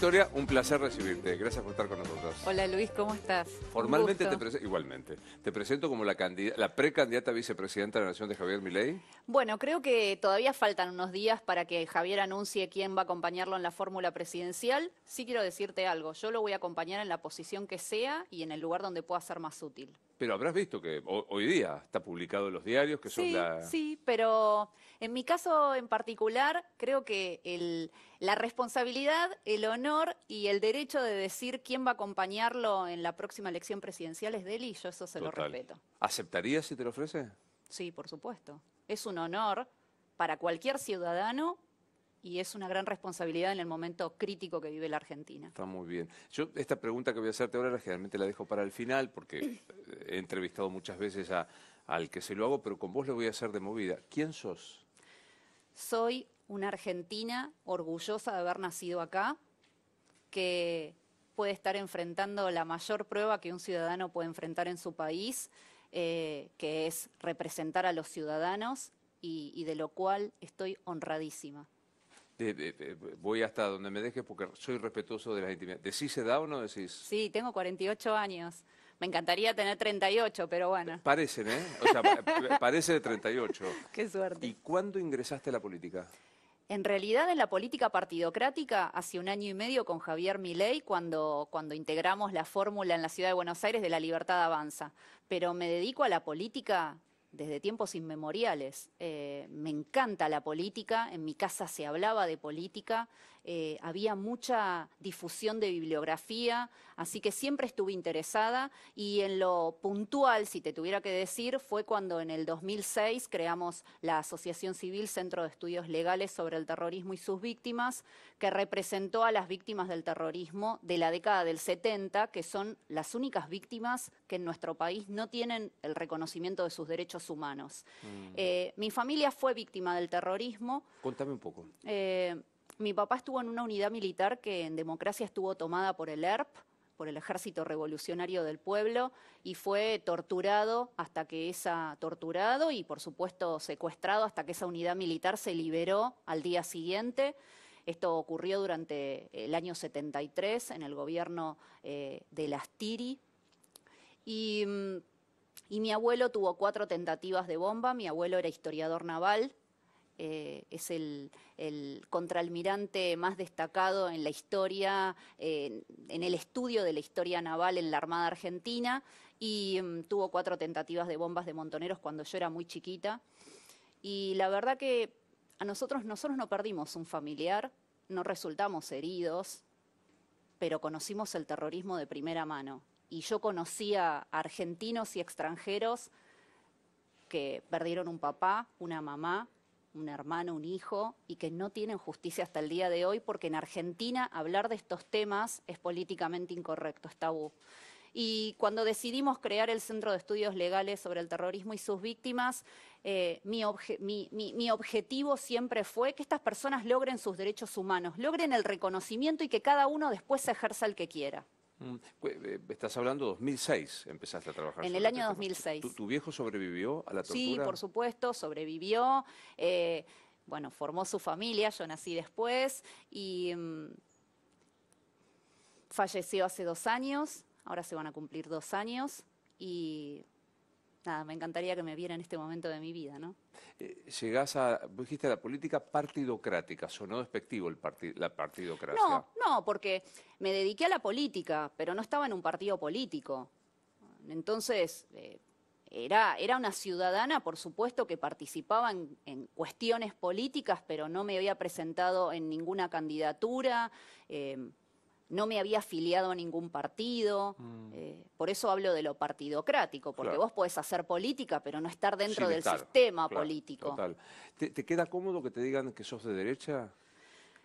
Victoria, un placer recibirte. Gracias por estar con nosotros. Hola Luis, ¿cómo estás? Formalmente te presento, igualmente, te presento como la, la precandidata vicepresidenta de la Nación de Javier Milei. Bueno, creo que todavía faltan unos días para que Javier anuncie quién va a acompañarlo en la fórmula presidencial. Sí quiero decirte algo, yo lo voy a acompañar en la posición que sea y en el lugar donde pueda ser más útil. Pero habrás visto que hoy día está publicado en los diarios que son sí, la... Sí, pero en mi caso en particular creo que la responsabilidad, el honor y el derecho de decir quién va a acompañarlo en la próxima elección presidencial es de él y yo eso se lo respeto. ¿Aceptaría si te lo ofrece? Sí, por supuesto. Es un honor para cualquier ciudadano y es una gran responsabilidad en el momento crítico que vive la Argentina. Está muy bien. Yo esta pregunta que voy a hacerte ahora generalmente la dejo para el final porque eh, he entrevistado muchas veces al que se lo hago, pero con vos lo voy a hacer de movida. ¿Quién sos? Soy una argentina orgullosa de haber nacido acá, que puede estar enfrentando la mayor prueba que un ciudadano puede enfrentar en su país, eh, que es representar a los ciudadanos y de lo cual estoy honradísima voy hasta donde me dejes porque soy respetuoso de las intimidades. ¿Decís edad o no decís? Sí, tengo 48 años. Me encantaría tener 38, pero bueno. Parecen, ¿eh? O sea, parece de 38. Qué suerte. ¿Y cuándo ingresaste a la política? En realidad, en la política partidocrática, hace un año y medio con Javier Milei, cuando, cuando integramos la fórmula en la ciudad de Buenos Aires de la libertad avanza. Pero me dedico a la política desde tiempos inmemoriales. Eh, me encanta la política, en mi casa se hablaba de política, eh, había mucha difusión de bibliografía, así que siempre estuve interesada y en lo puntual, si te tuviera que decir, fue cuando en el 2006 creamos la Asociación Civil Centro de Estudios Legales sobre el Terrorismo y sus Víctimas, que representó a las víctimas del terrorismo de la década del 70, que son las únicas víctimas que en nuestro país no tienen el reconocimiento de sus derechos humanos. Mm. Eh, mi familia fue víctima del terrorismo. Contame un poco. Eh, mi papá estuvo en una unidad militar que en democracia estuvo tomada por el ERP, por el Ejército Revolucionario del Pueblo, y fue torturado hasta que esa, torturado y por supuesto secuestrado hasta que esa unidad militar se liberó al día siguiente. Esto ocurrió durante el año 73 en el gobierno eh, de las Tiri. Mm, y mi abuelo tuvo cuatro tentativas de bomba. Mi abuelo era historiador naval eh, es el, contraalmirante más destacado en la historia, eh, en el estudio de la historia naval en la Armada Argentina y mm, tuvo cuatro tentativas de bombas de montoneros cuando yo era muy chiquita. Y la verdad que a nosotros, nosotros no perdimos un familiar, no resultamos heridos, pero conocimos el terrorismo de primera mano. Y yo conocía a argentinos y extranjeros que perdieron un papá, una mamá, un hermano, un hijo, y que no tienen justicia hasta el día de hoy, porque en Argentina hablar de estos temas es políticamente incorrecto, es tabú. Y cuando decidimos crear el Centro de Estudios Legales sobre el Terrorismo y sus víctimas, eh, mi, mi, objetivo siempre fue que estas personas logren sus derechos humanos, logren el reconocimiento y que cada uno después ejerza el que quiera. Mm, eh, estás hablando 2006, empezaste a trabajar. En el año 2006. Este ¿Tu, viejo sobrevivió a la tortura? Sí, por supuesto, sobrevivió. Eh, bueno, formó su familia, yo nací después y mm, falleció hace dos años, ahora se van a cumplir dos años y nada, me encantaría que me viera en este momento de mi vida, ¿no? Llegas eh, llegás a, dijiste la política partidocrática, sonó despectivo el la partidocracia. No, no, porque me dediqué a la política, pero no estaba en un partido político. Entonces, eh, era, era una ciudadana, por supuesto, que participaba en, cuestiones políticas, pero no me había presentado en ninguna candidatura. Eh, no me había afiliado a ningún partido. Mm. Eh, por eso hablo de lo partidocrático, porque vos podés hacer política, pero no estar dentro del sistema político. ¿Te, queda cómodo que te digan que sos de derecha?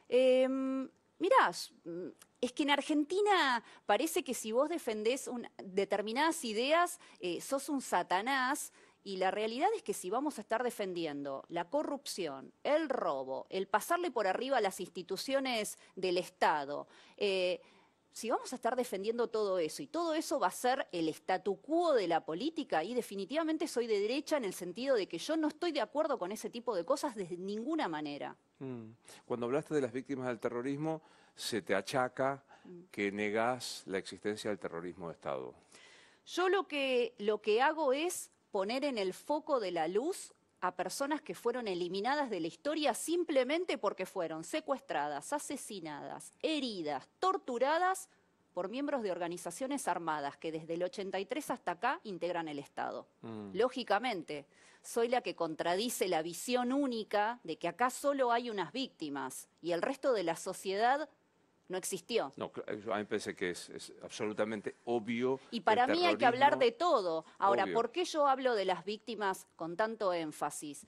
Em, mirá, mm, es que en Argentina parece que si vos defendés determinadas ideas, eh, sos un satanás y la realidad es que si vamos a estar defendiendo la corrupción, el robo, el pasarle por arriba a las instituciones del Estado, eh, si vamos a estar defendiendo todo eso y todo eso va a ser el statu quo de la política y definitivamente soy de derecha en el sentido de que yo no estoy de acuerdo con ese tipo de cosas de ninguna manera. Mm. Cuando hablaste de las víctimas del terrorismo, se te achaca mm. que negas la existencia del terrorismo de Estado. Yo lo que, lo que hago es poner en el foco de la luz a personas que fueron eliminadas de la historia simplemente porque fueron secuestradas, asesinadas, heridas, torturadas por miembros de organizaciones armadas que desde el 83 hasta acá integran el Estado. Mm. Lógicamente, soy la que contradice la visión única de que acá solo hay unas víctimas y el resto de la sociedad no existió. No, eh, a mí me parece que es, absolutamente obvio. Y para mí hay que hablar de todo. Ahora, ¿por qué yo hablo de las víctimas con tanto énfasis?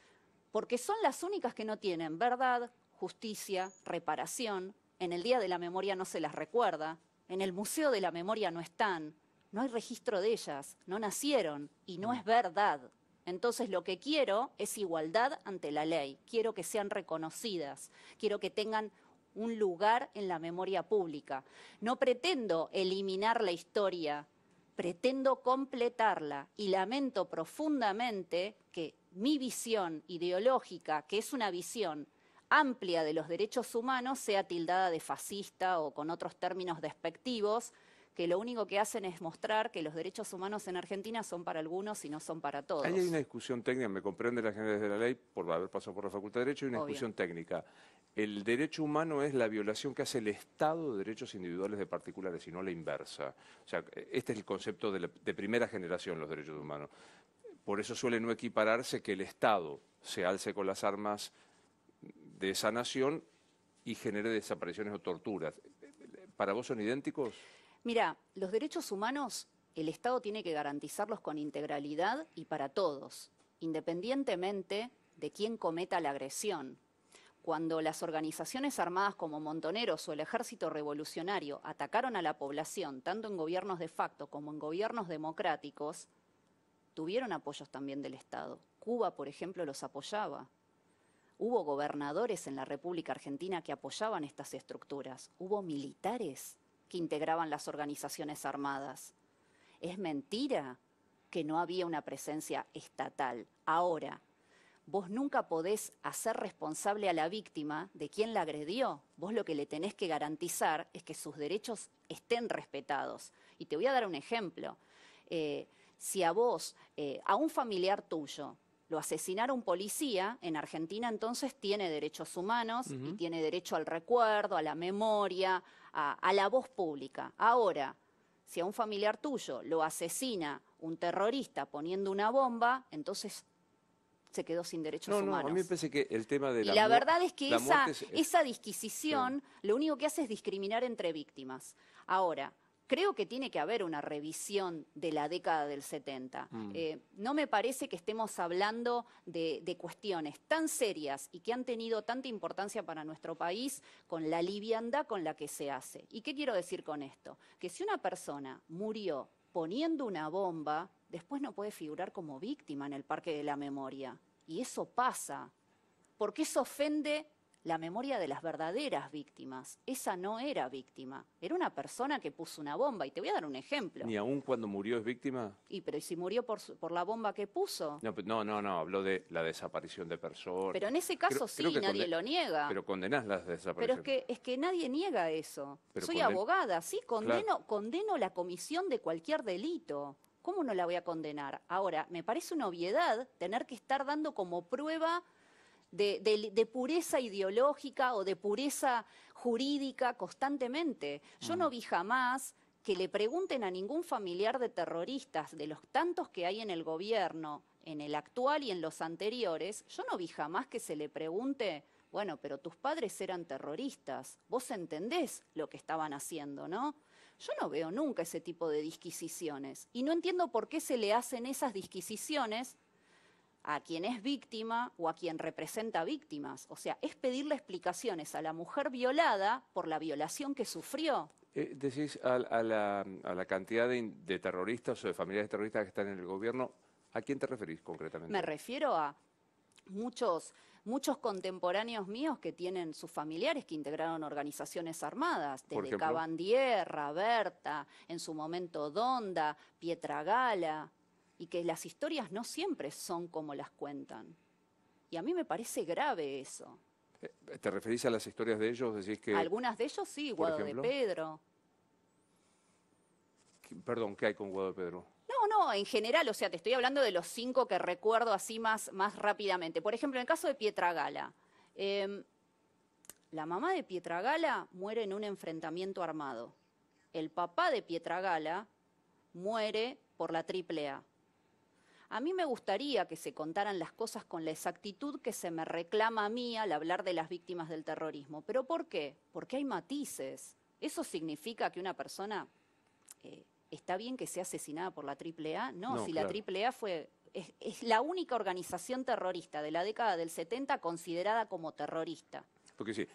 Porque son las únicas que no tienen verdad, justicia, reparación. En el Día de la Memoria no se las recuerda. En el Museo de la Memoria no están. No hay registro de ellas. No nacieron. Y no es verdad. Entonces lo que quiero es igualdad ante la ley. Quiero que sean reconocidas. Quiero que tengan un lugar en la memoria pública. No pretendo eliminar la historia, pretendo completarla y lamento profundamente que mi visión ideológica, que es una visión amplia de los derechos humanos, sea tildada de fascista o con otros términos despectivos, que lo único que hacen es mostrar que los derechos humanos en Argentina son para algunos y no son para todos. Ahí hay una discusión técnica, me comprende la gente de la ley, por haber pasado por la Facultad de Derecho, hay una discusión técnica. El derecho humano es la violación que hace el Estado de derechos individuales de particulares y no la inversa. O sea, este es el concepto de, de primera generación, los derechos humanos. Por eso suele no equipararse que el Estado se alce con las armas de esa nación y genere desapariciones o torturas. ¿Para vos son idénticos? Mira, los derechos humanos el Estado tiene que garantizarlos con integralidad y para todos, independientemente de quién cometa la agresión cuando las organizaciones armadas como Montoneros o el Ejército Revolucionario atacaron a la población, tanto en gobiernos de facto como en gobiernos democráticos, tuvieron apoyos también del Estado. Cuba, por ejemplo, los apoyaba. Hubo gobernadores en la República Argentina que apoyaban estas estructuras. Hubo militares que integraban las organizaciones armadas. Es mentira que no había una presencia estatal. Ahora, vos nunca podés hacer responsable a la víctima de quien la agredió. Vos lo que le tenés que garantizar es que sus derechos estén respetados. Y te voy a dar un ejemplo. Eh, si a vos, eh, a un familiar tuyo, lo asesinara un policía, en Argentina entonces tiene derechos humanos y tiene derecho al recuerdo, a la memoria, a la voz pública. Ahora, si a un familiar tuyo lo asesina un terrorista poniendo una bomba, entonces se quedó sin derechos humanos. a mí me parece que el tema de la... Y la verdad es que esa, disquisición lo único que hace es discriminar entre víctimas. Ahora, creo que tiene que haber una revisión de la década del 70. Mm. Eh, no me parece que estemos hablando de, de, cuestiones tan serias y que han tenido tanta importancia para nuestro país con la liviandad con la que se hace. ¿Y qué quiero decir con esto? Que si una persona murió poniendo una bomba, después no puede figurar como víctima en el Parque de la Memoria. Y eso pasa, porque eso ofende la memoria de las verdaderas víctimas. Esa no era víctima, era una persona que puso una bomba. Y te voy a dar un ejemplo. ¿Ni aún cuando murió es víctima? Y pero si murió por, la bomba que puso? No, no, no, habló de la desaparición de personas. Pero en ese caso sí, nadie lo niega. Pero condenás las desapariciones. Pero es que, es que nadie niega eso. Soy abogada, sí, condeno, condeno la comisión de cualquier delito. ¿Cómo no la voy a condenar? Ahora, me parece una obviedad tener que estar dando como prueba de, pureza ideológica o de pureza jurídica constantemente. Yo no vi jamás que le pregunten a ningún familiar de terroristas, de los tantos que hay en el gobierno, en el actual y en los anteriores, yo no vi jamás que se le pregunte, bueno, pero tus padres eran terroristas, vos entendés lo que estaban haciendo, ¿no? Yo no veo nunca ese tipo de disquisiciones y no entiendo por qué se le hacen esas disquisiciones a quien es víctima o a quien representa víctimas. O sea, es pedirle explicaciones a la mujer violada por la violación que sufrió. Eh, decís, a, la, cantidad de, terroristas o de familias terroristas que están en el gobierno, ¿a quién te referís concretamente? Me refiero a muchos, muchos contemporáneos míos que tienen sus familiares que integraron organizaciones armadas, desde Cabandier, Berta, en su momento Donda, Pietragala, y que las historias no siempre son como las cuentan. Y a mí me parece grave eso. Eh, ¿Te referís a las historias de ellos? Decís que, Algunas de ellos sí, Guado de Pedro. Perdón, ¿qué hay con Guado de Pedro? no, en general, o sea, te estoy hablando de los cinco que recuerdo así más, más rápidamente. Por ejemplo, en el caso de Pietragala, em, la mamá de Pietragala muere en un enfrentamiento armado. El papá de Pietragala muere por la triple A. A mí me gustaría que se contaran las cosas con la exactitud que se me reclama a mí al hablar de las víctimas del terrorismo. ¿Pero por qué? Porque hay matices. Eso significa que una persona eh, ¿está bien que sea asesinada por la AAA? No, no si la AAA fue es, la única organización terrorista de la década del 70 considerada como terrorista. Porque sí,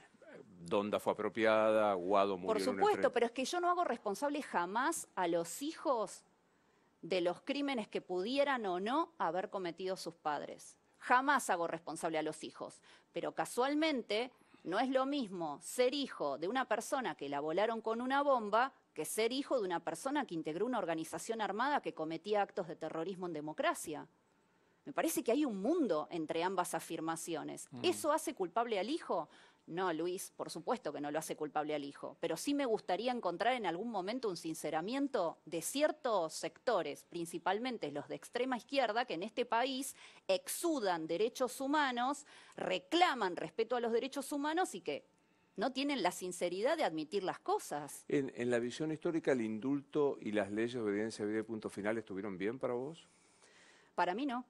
Donda fue apropiada, Guado murió. Por supuesto, pero es que yo no hago responsable jamás a los hijos de los crímenes que pudieran o no haber cometido sus padres. Jamás hago responsable a los hijos. Pero casualmente no es lo mismo ser hijo de una persona que la volaron con una bomba que ser hijo de una persona que integró una organización armada que cometía actos de terrorismo en democracia. Me parece que hay un mundo entre ambas afirmaciones. Mm. ¿Eso hace culpable al hijo? No, Luis, por supuesto que no lo hace culpable al hijo, pero sí me gustaría encontrar en algún momento un sinceramiento de ciertos sectores, principalmente los de extrema izquierda, que en este país exudan derechos humanos, reclaman respeto a los derechos humanos y que no tienen la sinceridad de admitir las cosas. En, la visión histórica, el indulto y las leyes de obediencia vida punto final estuvieron bien para vos? Para mí no.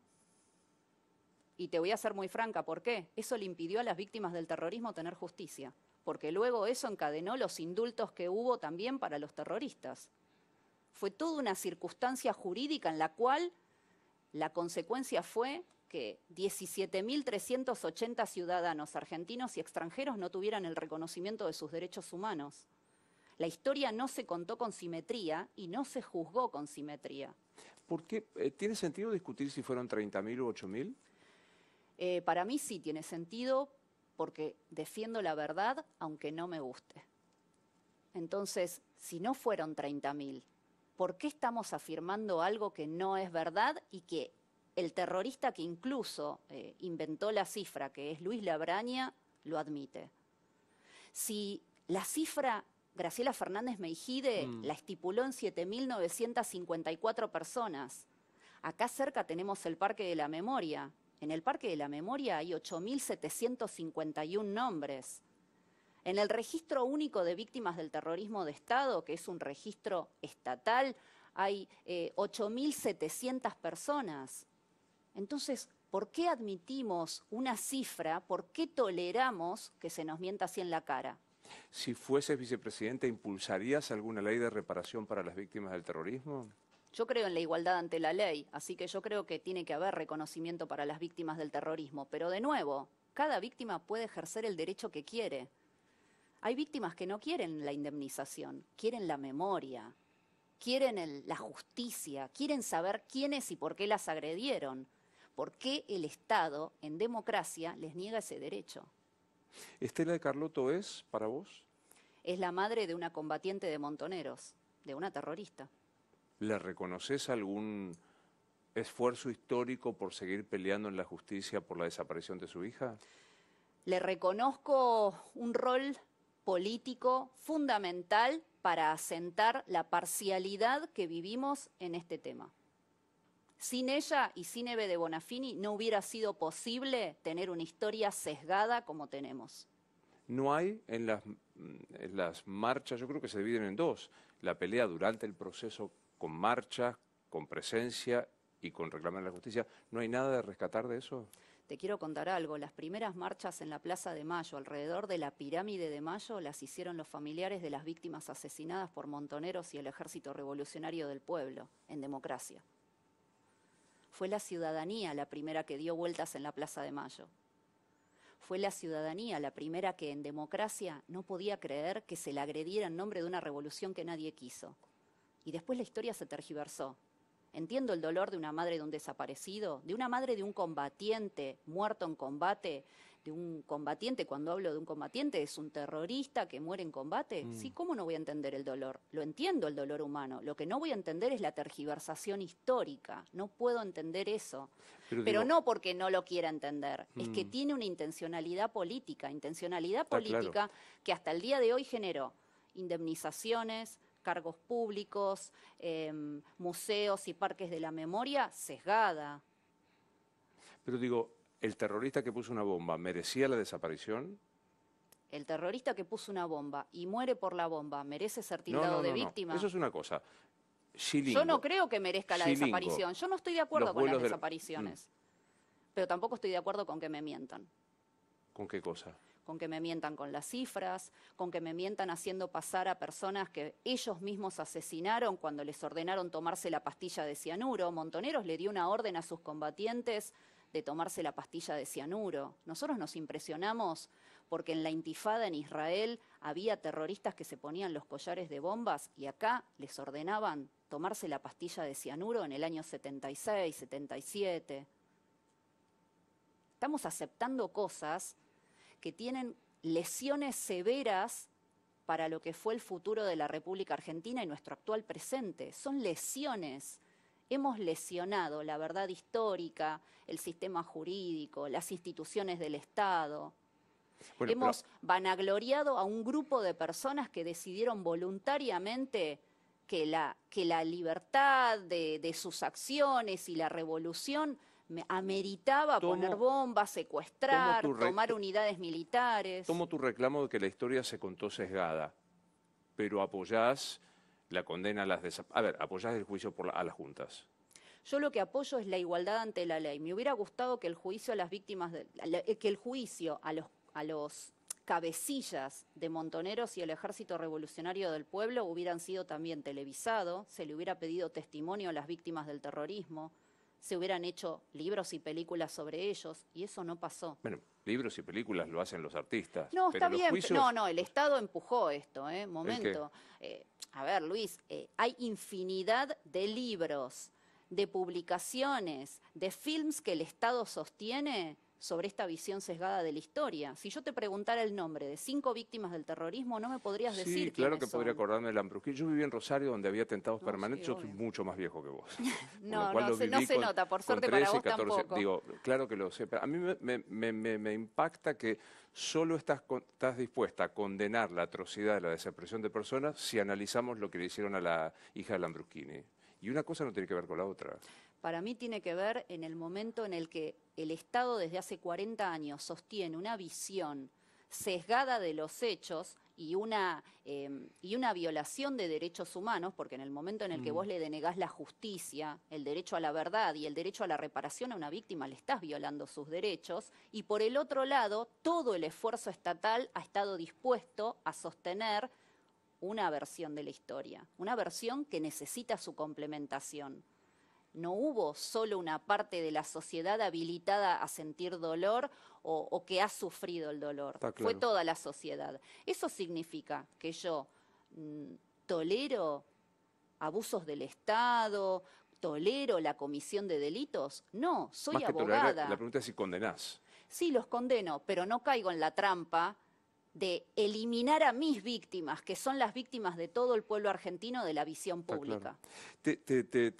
Y te voy a ser muy franca, ¿por qué? Eso le impidió a las víctimas del terrorismo tener justicia, porque luego eso encadenó los indultos que hubo también para los terroristas. Fue toda una circunstancia jurídica en la cual la consecuencia fue que 17.380 ciudadanos argentinos y extranjeros no tuvieran el reconocimiento de sus derechos humanos. La historia no se contó con simetría y no se juzgó con simetría. ¿Por qué? Eh, ¿Tiene sentido discutir si fueron 30.000 u 8.000? Eh, para mí sí tiene sentido porque defiendo la verdad aunque no me guste. Entonces, si no fueron 30.000, ¿por qué estamos afirmando algo que no es verdad y que el terrorista que incluso eh, inventó la cifra, que es Luis Labraña, lo admite. Si la cifra Graciela Fernández Meijide mm. la estipuló en 7.954 personas, acá cerca tenemos el Parque de la Memoria. En el Parque de la Memoria hay 8.751 nombres. En el registro único de víctimas del terrorismo de Estado, que es un registro estatal, hay 8.700 eh, personas. Entonces, ¿por qué admitimos una cifra? ¿Por qué toleramos que se nos mienta así en la cara? Si fueses vicepresidente, ¿impulsarías alguna ley de reparación para las víctimas del terrorismo? Yo creo en la igualdad ante la ley, así que yo creo que tiene que haber reconocimiento para las víctimas del terrorismo. Pero de nuevo, cada víctima puede ejercer el derecho que quiere. Hay víctimas que no quieren la indemnización, quieren la memoria, quieren la justicia, quieren saber quiénes y por qué las agredieron. ¿Por qué el Estado, en democracia, les niega ese derecho? ¿Estela de Carlotto es, para vos? Es la madre de una combatiente de montoneros, de una terrorista. ¿Le reconoces algún esfuerzo histórico por seguir peleando en la justicia por la desaparición de su hija? Le reconozco un rol político fundamental para asentar la parcialidad que vivimos en este tema. Sin ella y sin Eve de Bonafini no hubiera sido posible tener una historia sesgada como tenemos. No hay mm, en las, marchas, yo creo que se dividen en dos, la pelea durante el proceso con marcha, con presencia y con reclamar la justicia. ¿No hay nada de rescatar de eso? Te quiero contar algo. Las primeras marchas en la Plaza de Mayo, alrededor de la pirámide de Mayo, las hicieron los familiares de las víctimas asesinadas por montoneros y el ejército revolucionario del pueblo, en democracia. Fue la ciudadanía la primera que dio vueltas en la Plaza de Mayo. Fue la ciudadanía la primera que en democracia no podía creer que se la agrediera en nombre de una revolución que nadie quiso. Y después la historia se tergiversó. Entiendo el dolor de una madre de un desaparecido, de una madre de un combatiente muerto en combate de un combatiente, cuando hablo de un combatiente, es un terrorista que muere en combate. Mm. Sí, ¿cómo no voy a entender el dolor? Lo entiendo el dolor humano. Lo que no voy a entender es la tergiversación histórica. No puedo entender eso. Pero, no porque no lo quiera entender. Es que mm. tiene una intencionalidad política, intencionalidad política que hasta el día de hoy generó indemnizaciones, cargos públicos, em, museos y parques de la memoria sesgada. Pero digo, ¿El terrorista que puso una bomba merecía la desaparición? El terrorista que puso una bomba y muere por la bomba, ¿merece ser tildado no, de no, víctima? Eso es una cosa. Yo no creo que merezca la desaparición. Yo no estoy de acuerdo con las desapariciones. Mm. Pero tampoco estoy de acuerdo con que me mientan. ¿Con qué cosa? Con que me mientan con las cifras, con que me mientan haciendo pasar a personas que ellos mismos asesinaron cuando les ordenaron tomarse la pastilla de cianuro. Montoneros le dio una orden a sus combatientes de tomarse la pastilla de cianuro. Nosotros nos impresionamos porque en la intifada en Israel había terroristas que se ponían los collares de bombas y acá les ordenaban tomarse la pastilla de cianuro en el año 76, 77. Estamos aceptando cosas que tienen lesiones severas para lo que fue el futuro de la República Argentina y nuestro actual presente. Son lesiones hemos lesionado la verdad histórica, el sistema jurídico, las instituciones del Estado. hemos vanagloriado a un grupo de personas que decidieron voluntariamente que la, libertad de, sus acciones y la revolución ameritaba poner bombas, secuestrar, tomar unidades militares. Tomo tu reclamo de que la historia se contó sesgada, pero apoyás la condena a las... A ver, ¿apoyás el juicio por a las juntas? Yo lo que apoyo es la igualdad ante la ley. Me hubiera gustado que el juicio a las víctimas, eh, que el juicio a los, a los cabecillas de Montoneros y el Ejército Revolucionario del Pueblo hubieran sido también televisado, se le hubiera pedido testimonio a las víctimas del terrorismo, se hubieran hecho libros y películas sobre ellos, y eso no pasó. Bueno, libros y películas lo hacen los artistas. No, está bien. No, no, el Estado empujó esto, ¿eh? Momento. Eh, a ver, Luis, eh, hay infinidad de libros, de publicaciones, de films que el Estado sostiene sobre esta visión sesgada de la historia. Si yo te preguntara el nombre de cinco víctimas del terrorismo, no me podrías decir. Sí, claro que podría acordarme de Lambrusquín. Yo viví en Rosario, donde había atentados permanentes. yo soy mucho más viejo que vos. no, no, se, no se, nota, por suerte para vos tampoco. Digo, claro que lo sé, pero a mí me, impacta que solo estás, dispuesta a condenar la atrocidad de la desaparición de personas si analizamos lo que le hicieron a la hija de Lambrusquini. Y una cosa no tiene que ver con la otra para mí tiene que ver en el momento en el que el Estado desde hace 40 años sostiene una visión sesgada de los hechos em, y una, violación de derechos humanos, porque en el momento en el que mm. vos le denegás la justicia, el derecho a la verdad y el derecho a la reparación a una víctima, le estás violando sus derechos. Y por el otro lado, todo el esfuerzo estatal ha estado dispuesto a sostener una versión de la historia, una versión que necesita su complementación no hubo solo una parte de la sociedad habilitada a sentir dolor o, que ha sufrido el dolor, fue toda la sociedad. Eso significa que yo mm, tolero abusos del Estado, tolero la comisión de delitos. No, soy abogada. la pregunta es si condenás. Sí, los condeno, pero no caigo en la trampa de eliminar a mis víctimas, que son las víctimas de todo el pueblo argentino, de la visión pública. ¿Te,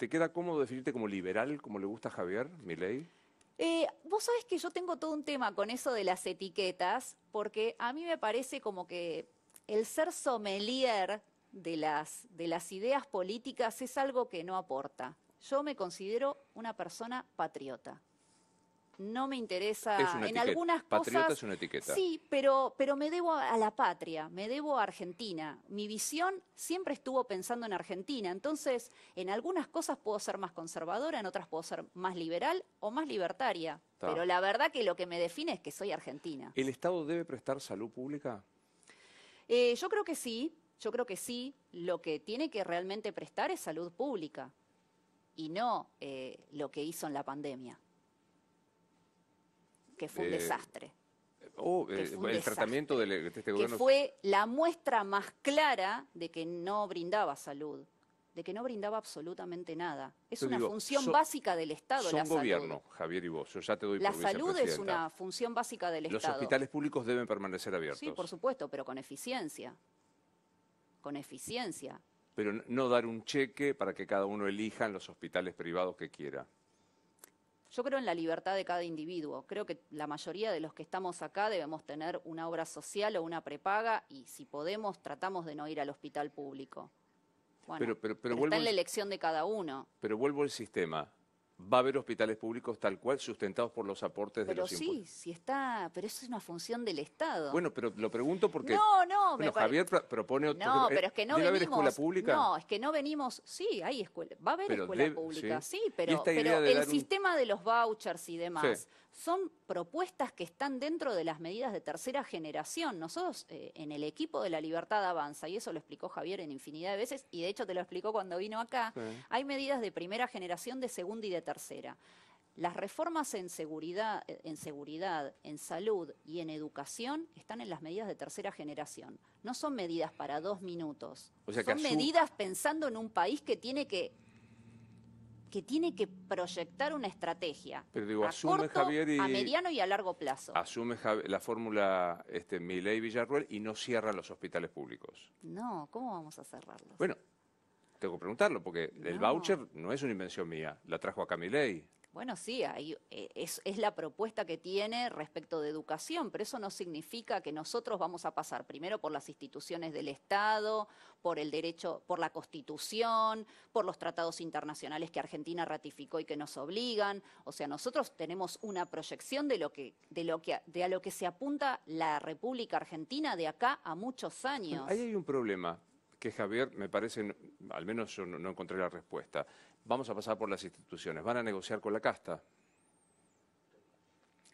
queda cómodo definirte como liberal, como le gusta a Javier mi ley? Eh, vos sabés que yo tengo todo un tema con eso de las etiquetas, porque a mí me parece como que el ser sommelier de las, de las ideas políticas es algo que no aporta. Yo me considero una persona patriota no me interesa en algunas cosas. Patriota es una etiqueta. Sí, pero, pero me debo a la patria, me debo a Argentina. Mi visión siempre estuvo pensando en Argentina. Entonces, en algunas cosas puedo ser más conservadora, en otras puedo ser más liberal o más libertaria. Pero la verdad que lo que me define es que soy argentina. ¿El Estado debe prestar salud pública? Eh, yo creo que sí, yo creo que sí. Lo que tiene que realmente prestar es salud pública y no eh, lo que hizo en la pandemia que fue un eh, desastre. Oh, eh, el tratamiento de, este gobierno. fue la muestra más clara de que no brindaba salud de que no brindaba absolutamente nada. Es una función básica del Estado la salud. gobierno, Javier y vos, yo ya te doy La salud es una función básica del Estado. Los hospitales públicos deben permanecer abiertos. Sí, por supuesto, pero con eficiencia. Con eficiencia. Pero no dar un cheque para que cada uno elija en los hospitales privados que quiera. Yo creo en la libertad de cada individuo. Creo que la mayoría de los que estamos acá debemos tener una obra social o una prepaga y si podemos tratamos de no ir al hospital público. pero, en la elección de cada uno. Pero vuelvo al sistema va a haber hospitales públicos tal cual sustentados por los aportes de los sí, Pero sí, si está, pero eso es una función del Estado. Bueno, pero lo pregunto porque No, no, Javier propone otro No, pero es que no venimos, escuela pública? No, es que no venimos, sí, hay escuelas va a haber escuelas escuela pública, sí, pero, el sistema de los vouchers y demás son propuestas que están dentro de las medidas de tercera generación. Nosotros eh, en el equipo de la Libertad Avanza y eso lo explicó Javier en infinidad de veces y de hecho te lo explicó cuando vino acá, hay medidas de primera generación, de segunda y de tercera tercera. Las reformas en seguridad, en seguridad, en salud y en educación están en las medidas de tercera generación. No son medidas para dos minutos. son medidas pensando en un país que tiene que que tiene que proyectar una estrategia Pero a corto, a mediano y a largo plazo. Asume la fórmula este, Milei-Villarruel y no cierra los hospitales públicos. No, ¿cómo vamos a cerrarlos? Bueno, tengo que preguntarlo, porque el voucher no es una invención mía, la trajo acá mi Bueno, sí, eh, es, la propuesta que tiene respecto de educación, pero eso no significa que nosotros vamos a pasar primero por las instituciones del Estado, por el derecho, por la Constitución, por los tratados internacionales que Argentina ratificó y que nos obligan. O sea, nosotros tenemos una proyección de lo que, de lo que, de a lo que se apunta la República Argentina de acá a muchos años. Ahí hay un problema, que Javier, me parece, al menos yo no encontré la respuesta. Vamos a pasar por las instituciones. ¿Van a negociar con la casta?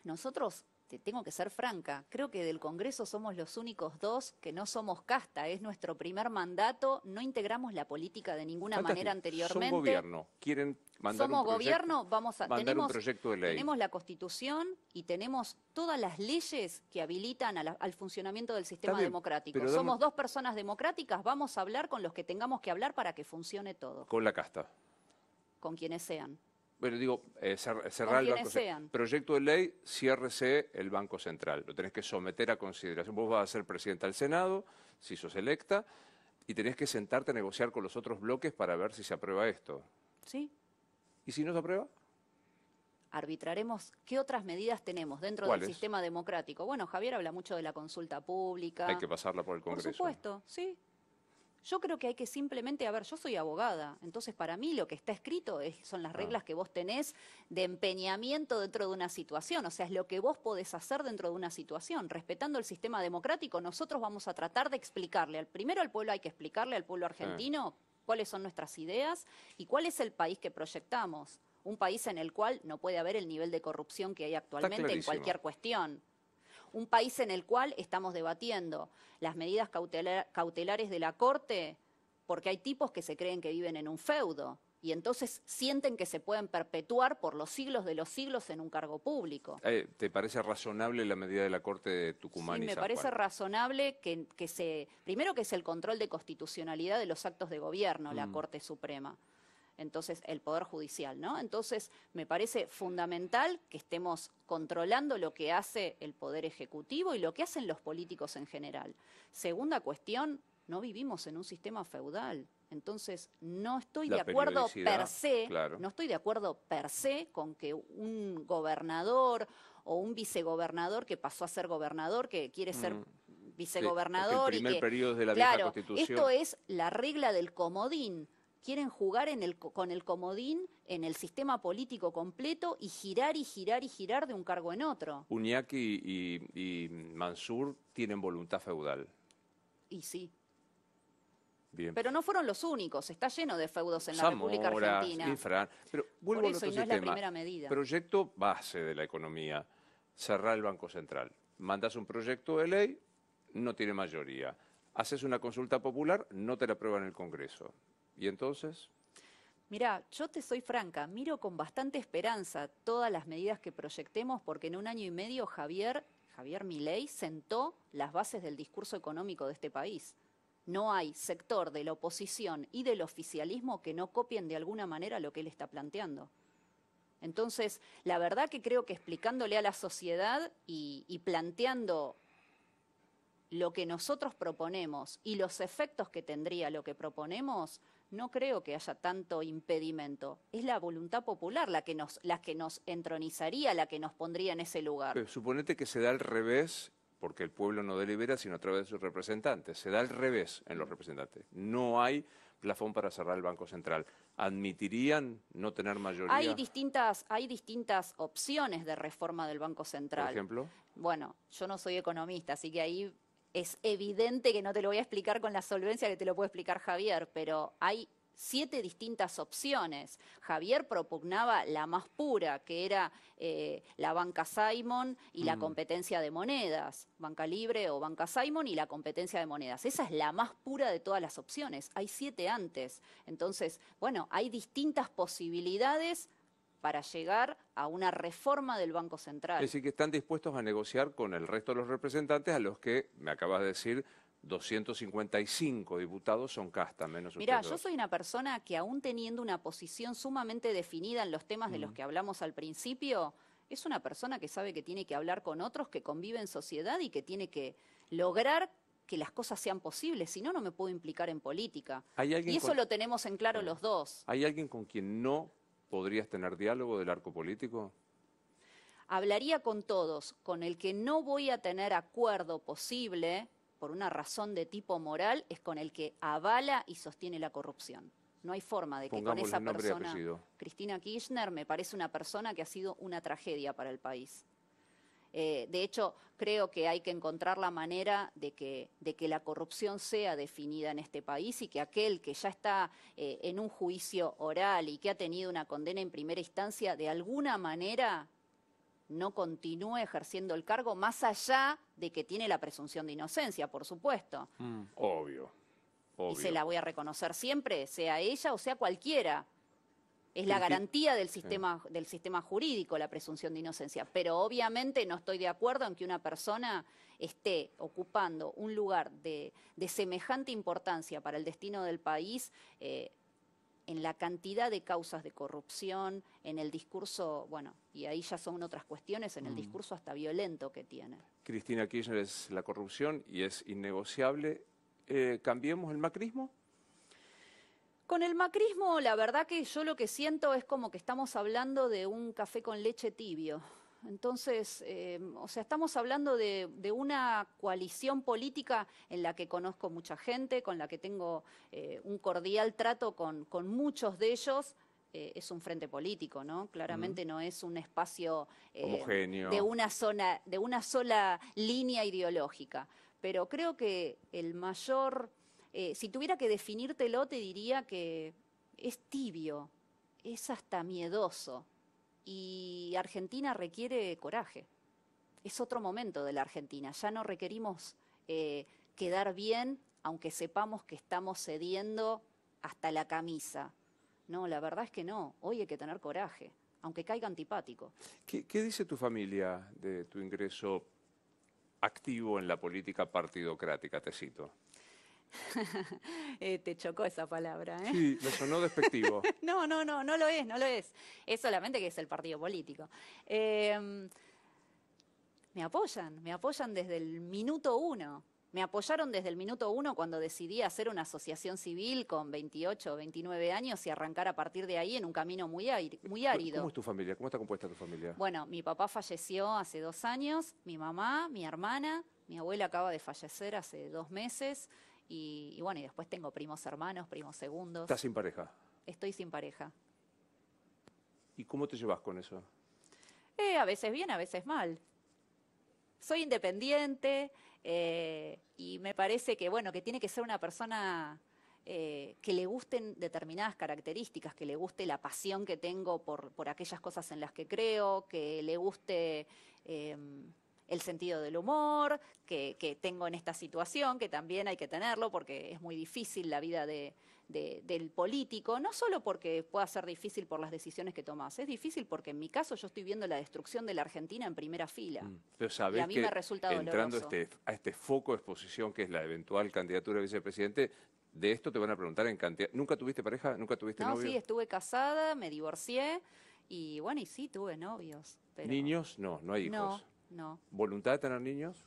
Nosotros este, tengo que ser franca, creo que del Congreso somos los únicos dos que no somos casta, es nuestro primer mandato, no integramos la política de ninguna manera anteriormente. Somos gobierno, quieren mandar Somos un gobierno, vamos a tenemos, tenemos la Constitución y tenemos todas las leyes que habilitan al funcionamiento del sistema democrático. Somos dos personas democráticas, vamos a hablar con los que tengamos que hablar para que funcione todo. Con la casta. Con quienes sean bueno, digo, eh, cerrar el Proyecto de ley, ciérrese el Banco Central. Lo tenés que someter a consideración. Vos vas a ser presidenta del Senado, si sos electa, y tenés que sentarte a negociar con los otros bloques para ver si se aprueba esto. ¿Sí? ¿Y si no se aprueba? arbitraremos qué otras medidas tenemos dentro del sistema democrático. Bueno, Javier habla mucho de la consulta pública. Hay que pasarla por el Congreso. Por supuesto, sí, yo creo que hay que simplemente, a ver, yo soy abogada, entonces para mí lo que está escrito son las ah. reglas que vos tenés de empeñamiento dentro de una situación, o sea, es lo que vos podés hacer dentro de una situación. Respetando el sistema democrático, nosotros vamos a tratar de explicarle, primero al pueblo hay que explicarle al pueblo argentino cuáles son nuestras ideas y cuál es el país que proyectamos. Un país en el cual no puede haber el nivel de corrupción que hay actualmente en cualquier cuestión un país en el cual estamos debatiendo las medidas cautelares de la Corte porque hay tipos que se creen que viven en un feudo y entonces sienten que se pueden perpetuar por los siglos de los siglos en un cargo público. Eh, ¿Te parece razonable la medida de la Corte de Tucumán? Sí, me parece razonable que, se... Primero que es el control de constitucionalidad de los actos de gobierno, la mm. Corte Suprema entonces el Poder Judicial, ¿no? Entonces me parece fundamental que estemos controlando lo que hace el Poder Ejecutivo y lo que hacen los políticos en general. Segunda cuestión, no vivimos en un sistema feudal. Entonces, no estoy de acuerdo per se, no estoy de acuerdo per se con que un gobernador o un vicegobernador que pasó a ser gobernador, que quiere ser mm, vicegobernador. el primer periodo de la claro, Esto es la regla del comodín quieren jugar el, con el comodín en el sistema político completo y girar y girar y girar de un cargo en otro. Uñaki y, Mansur tienen voluntad feudal. Y sí. Pero no fueron los únicos, está lleno de feudos en la República Argentina. Pero vuelvo a la Proyecto base de la economía, cerrar el Banco Central. Mandas un proyecto de ley, no tiene mayoría. Haces una consulta popular, no te la aprueban en el Congreso. ¿Y entonces? Mira, yo te soy franca, miro con bastante esperanza todas las medidas que proyectemos porque en un año y medio Javier, Javier Milei sentó las bases del discurso económico de este país. No hay sector de la oposición y del oficialismo que no copien de alguna manera lo que él está planteando. Entonces, la verdad que creo que explicándole a la sociedad y planteando lo que nosotros proponemos y los efectos que tendría lo que proponemos, no creo que haya tanto impedimento. Es la voluntad popular la que nos, que nos entronizaría, la que nos pondría en ese lugar. suponete que se da al revés, porque el pueblo no delibera, sino a través de sus representantes. Se da al revés en los representantes. No hay plafón para cerrar el Banco Central. ¿Admitirían no tener mayoría? Hay distintas, hay distintas opciones de reforma del Banco Central. Por ejemplo. Bueno, yo no soy economista, así que ahí es evidente que no te lo voy a explicar con la solvencia que te lo puede explicar Javier, pero hay siete distintas opciones. Javier propugnaba la más pura, que era eh, la banca Simon y la mm. competencia de monedas, banca libre o banca Simon y la competencia de monedas. Esa es la más pura de todas las opciones. Hay siete antes. Entonces, bueno, hay distintas posibilidades para llegar a una reforma del Banco Central. Es decir, que están dispuestos a negociar con el resto de los representantes a los que, me acabas de decir, 255 diputados son casta, menos Mira, yo soy una persona que aún teniendo una posición sumamente definida en los temas de los que hablamos al principio, es una persona que sabe que tiene que hablar con otros, que convive en sociedad y que tiene que lograr que las cosas sean posibles, si no, no me puedo implicar en política. ¿Hay y eso lo tenemos en claro los dos. ¿Hay alguien con quien no ¿Podrías tener diálogo del arco político? Hablaría con todos, con el que no voy a tener acuerdo posible, por una razón de tipo moral, es con el que avala y sostiene la corrupción. No hay forma de que con esa persona, Cristina Kirchner, me parece una persona que ha sido una tragedia para el país. Eh, de hecho, creo que hay que encontrar la manera de que, la corrupción sea definida en este país y que aquel que ya está eh, en un juicio oral y que ha tenido una condena en primera instancia, de alguna manera no continúe ejerciendo el cargo, más allá de que tiene la presunción de inocencia, por supuesto. obvio, mm. obvio. Y se la voy a reconocer siempre, sea ella o sea cualquiera. Es la garantía del sistema, jurídico la presunción de inocencia, pero obviamente no estoy de acuerdo en que una persona esté ocupando un lugar de, semejante importancia para el destino del país eh, en la cantidad de causas de corrupción, en el discurso, bueno, y ahí ya son otras cuestiones, en el mm. discurso hasta violento que tiene. Cristina Kirchner es la corrupción y es innegociable. Eh, ¿Cambiemos el macrismo? Con el macrismo, la verdad que yo lo que siento es como que estamos hablando de un café con leche tibio. Entonces, em, o sea, estamos hablando de, una coalición política en la que conozco mucha gente, con la que tengo eh, un cordial trato con, muchos de ellos. Eh, es un frente político, ¿no? Claramente no es un espacio eh, de una zona, de una sola línea ideológica. Pero creo que el mayor eh, si tuviera que definírtelo, te diría que es tibio, es hasta miedoso y Argentina requiere coraje. Es otro momento de la Argentina, ya no requerimos eh, quedar bien, aunque sepamos que estamos cediendo hasta la camisa. No, la verdad es que no, hoy hay que tener coraje, aunque caiga antipático. ¿Qué, qué dice tu familia de tu ingreso activo en la política partidocrática, te cito? Eh, te chocó esa palabra. ¿eh? Sí, me sonó despectivo. no, no, no, no lo es, no lo es. Es solamente que es el partido político. Em, me apoyan, me apoyan desde el minuto uno. Me apoyaron desde el minuto uno cuando decidí hacer una asociación civil con 28 o 29 años y arrancar a partir de ahí en un camino muy, muy árido. ¿Cómo es tu familia? ¿Cómo está compuesta tu familia? Bueno, mi papá falleció hace dos años, mi mamá, mi hermana, mi abuela acaba de fallecer hace dos meses. Y, bueno, y después tengo primos hermanos, primos segundos. ¿Estás sin pareja? Estoy sin pareja. ¿Y cómo te llevas con eso? Eh, a veces bien, a veces mal. Soy independiente eh, y me parece que, bueno, que tiene que ser una persona eh, que le gusten determinadas características, que le guste la pasión que tengo por, por aquellas cosas en las que creo, que le guste, el sentido del humor que, tengo en esta situación, que también hay que tenerlo porque es muy difícil la vida de, del político, no solo porque pueda ser difícil por las decisiones que tomas, es difícil porque en mi caso yo estoy viendo la destrucción de la Argentina en primera fila. Mm, y a mí me ha entrando Este, a este foco de exposición que es la eventual candidatura a vicepresidente, de esto te van a preguntar en cantidad. ¿Nunca tuviste pareja? ¿Nunca tuviste novio? No, sí, estuve casada, me divorcié y bueno, y sí tuve novios. ¿Niños? No, no hay hijos. No, ¿Voluntad de tener niños?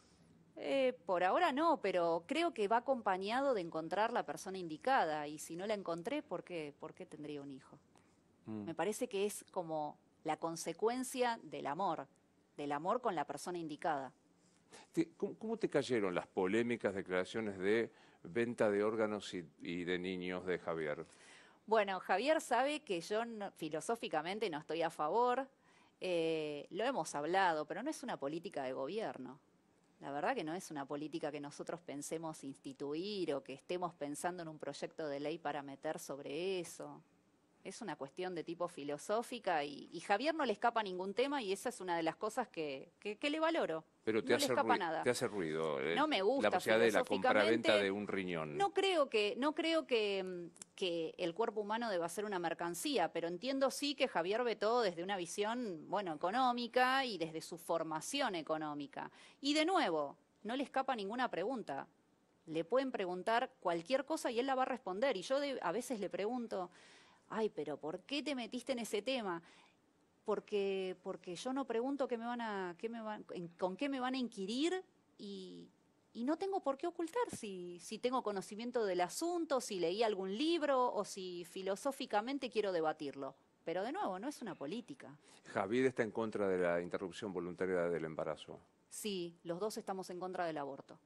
Eh, por ahora no, pero creo que va acompañado de encontrar la persona indicada y si no la encontré, ¿por qué, tendría un hijo? Mm. Me parece que es como la consecuencia del amor, del amor con la persona indicada. ¿Cómo, te cayeron las polémicas declaraciones de venta de órganos y, de niños de Javier? Bueno, Javier sabe que yo filosóficamente no estoy a favor eh, lo hemos hablado, pero no es una política de gobierno. La verdad que no es una política que nosotros pensemos instituir o que estemos pensando en un proyecto de ley para meter sobre eso. Es una cuestión de tipo filosófica y, Javier no le escapa ningún tema y esa es una de las cosas que, le valoro. Pero te, hace, ruido, ¿eh? no me gusta. La posibilidad de la compraventa de un riñón. No creo que, no creo que, que el cuerpo humano deba ser una mercancía, pero entiendo sí que Javier ve todo desde una visión, bueno, económica y desde su formación económica. Y de nuevo, no le escapa ninguna pregunta. Le pueden preguntar cualquier cosa y él la va a responder. Y yo a veces le pregunto ay, pero ¿por qué te metiste en ese tema? Porque, porque yo no pregunto qué me van a, me con qué me van a inquirir y, no tengo por qué ocultar si, si tengo conocimiento del asunto, si leí algún libro o si filosóficamente quiero debatirlo. Pero de nuevo, no es una política. Javier está en contra de la interrupción voluntaria del embarazo. Sí, los dos estamos en contra del aborto.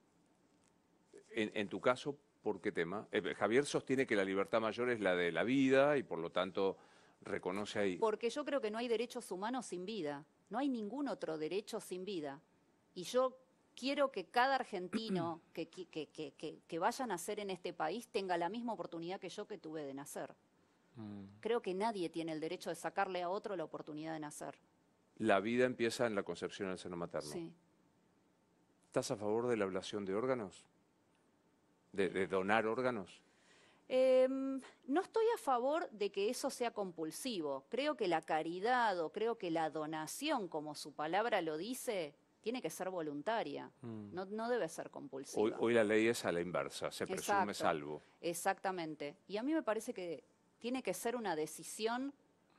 En, en tu caso, ¿Por qué tema? Eh, Javier sostiene que la libertad mayor es la de la vida y por lo tanto reconoce ahí. Porque yo creo que no hay derechos humanos sin vida, no hay ningún otro derecho sin vida. Y yo quiero que cada argentino que, vaya a nacer en este país tenga la misma oportunidad que yo que tuve de nacer. Mm. Creo que nadie tiene el derecho de sacarle a otro la oportunidad de nacer. La vida empieza en la concepción del seno materno. Sí. ¿Estás a favor de la ablación de órganos? de, donar órganos? Em, no estoy a favor de que eso sea compulsivo. Creo que la caridad o creo que la donación, como su palabra lo dice, tiene que ser voluntaria, mm. no, debe ser compulsiva. Hoy, la ley es a la inversa, se presume salvo. Exactamente. Y a mí me parece que tiene que ser una decisión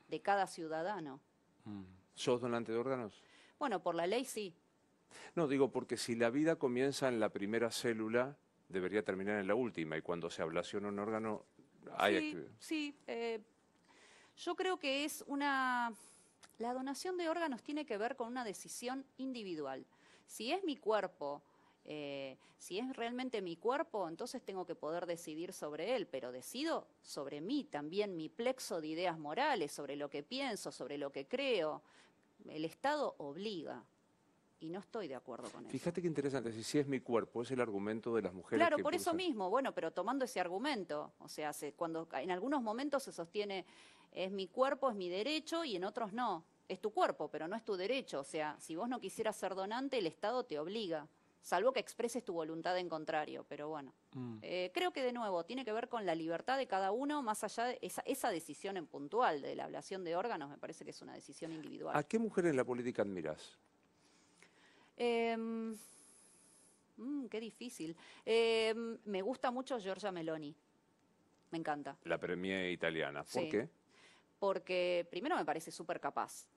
de cada ciudadano. Mm. ¿Sos donante de órganos? Bueno, por la ley sí. No, digo, porque si la vida comienza en la primera célula, debería terminar en la última y cuando se ablaciona un órgano hay Sí, sí eh, yo creo que es una... La donación de órganos tiene que ver con una decisión individual. Si es mi cuerpo, eh, si es realmente mi cuerpo, entonces tengo que poder decidir sobre él, pero decido sobre mí, también mi plexo de ideas morales, sobre lo que pienso, sobre lo que creo. El Estado obliga y no estoy de acuerdo con eso. Fíjate que interesante, si, es mi cuerpo, es el argumento de las mujeres. Claro, por eso mismo, bueno, pero tomando ese argumento, o sea, se, cuando en algunos momentos se sostiene es mi cuerpo, es mi derecho y en otros no, es tu cuerpo, pero no es tu derecho, o sea, si vos no quisieras ser donante, el Estado te obliga, salvo que expreses tu voluntad en contrario, pero bueno, mm. eh, creo que de nuevo tiene que ver con la libertad de cada uno, más allá de esa, esa decisión en puntual de la ablación de órganos, me parece que es una decisión individual. ¿A qué mujeres en la política admiras? Em, mm, qué difícil. Em, me gusta mucho Giorgia Meloni. Me encanta. La premier italiana. ¿Por qué? Porque primero me parece súper capaz.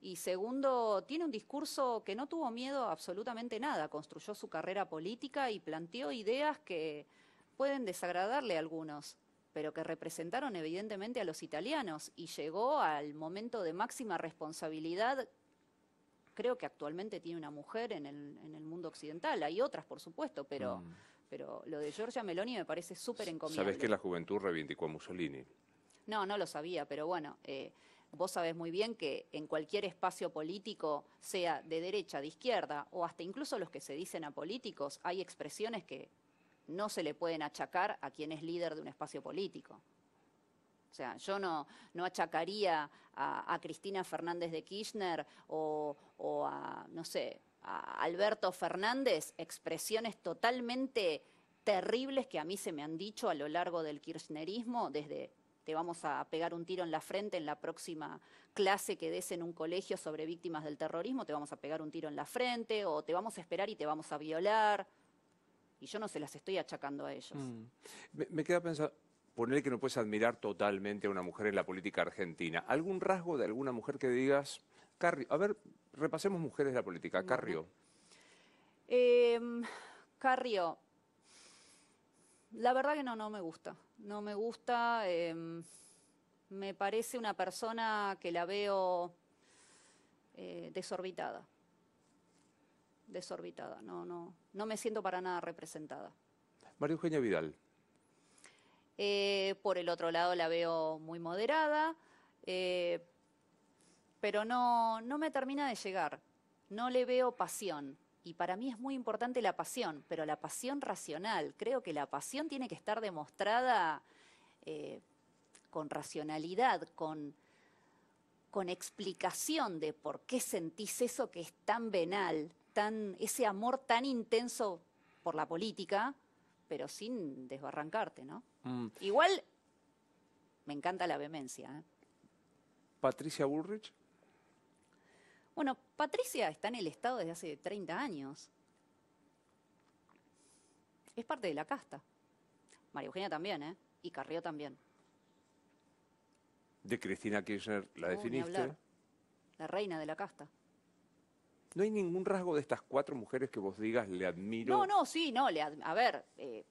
Y segundo, tiene un discurso que no tuvo miedo a absolutamente nada. Construyó su carrera política y planteó ideas que pueden desagradarle a algunos, pero que representaron evidentemente a los italianos y llegó al momento de máxima responsabilidad creo que actualmente tiene una mujer en el, mundo occidental. Hay otras, por supuesto, pero, mm. lo de Giorgia Meloni me parece súper encomiable. ¿Sabes que la juventud reivindicó a Mussolini? No, no lo sabía, pero bueno, eh, vos sabés muy bien que en cualquier espacio político, sea de derecha, de izquierda, o hasta incluso los que se dicen a políticos, hay expresiones que no se le pueden achacar a quien es líder de un espacio político. O sea, yo no, achacaría a, Cristina Fernández de Kirchner o, a, no sé, a Alberto Fernández expresiones totalmente terribles que a mí se me han dicho a lo largo del kirchnerismo, desde te vamos a pegar un tiro en la frente en la próxima clase que des en un colegio sobre víctimas del terrorismo, te vamos a pegar un tiro en la frente o te vamos a esperar y te vamos a violar. Y yo no se las estoy achacando a ellos. Mm. Me, queda pensar poner que no puedes admirar totalmente a una mujer en la política argentina. ¿Algún rasgo de alguna mujer que digas, Carrio? A ver, repasemos mujeres de la política. Carrio. Eh, Carrio. La verdad que no, no me gusta. No me gusta. Em, me parece una persona que la veo eh, desorbitada. Desorbitada. No, no, no me siento para nada representada. María Eugenia Vidal. Eh, por el otro lado la veo muy moderada, eh, pero no, me termina de llegar. No le veo pasión. Y para mí es muy importante la pasión, pero la pasión racional. Creo que la pasión tiene que estar demostrada eh, con racionalidad, con, explicación de por qué sentís eso que es tan venal, ese amor tan intenso por la política, pero sin desbarrancarte, ¿no? Mm. Igual me encanta la vehemencia. ¿eh? Patricia Bullrich. Bueno, Patricia está en el Estado desde hace 30 años. Es parte de la casta. María Eugenia también, ¿eh? Y Carrió también. De Cristina Kirchner, la definiste. La reina de la casta. No hay ningún rasgo de estas cuatro mujeres que vos digas, le admiro. No, no, sí, no, a ver, eh,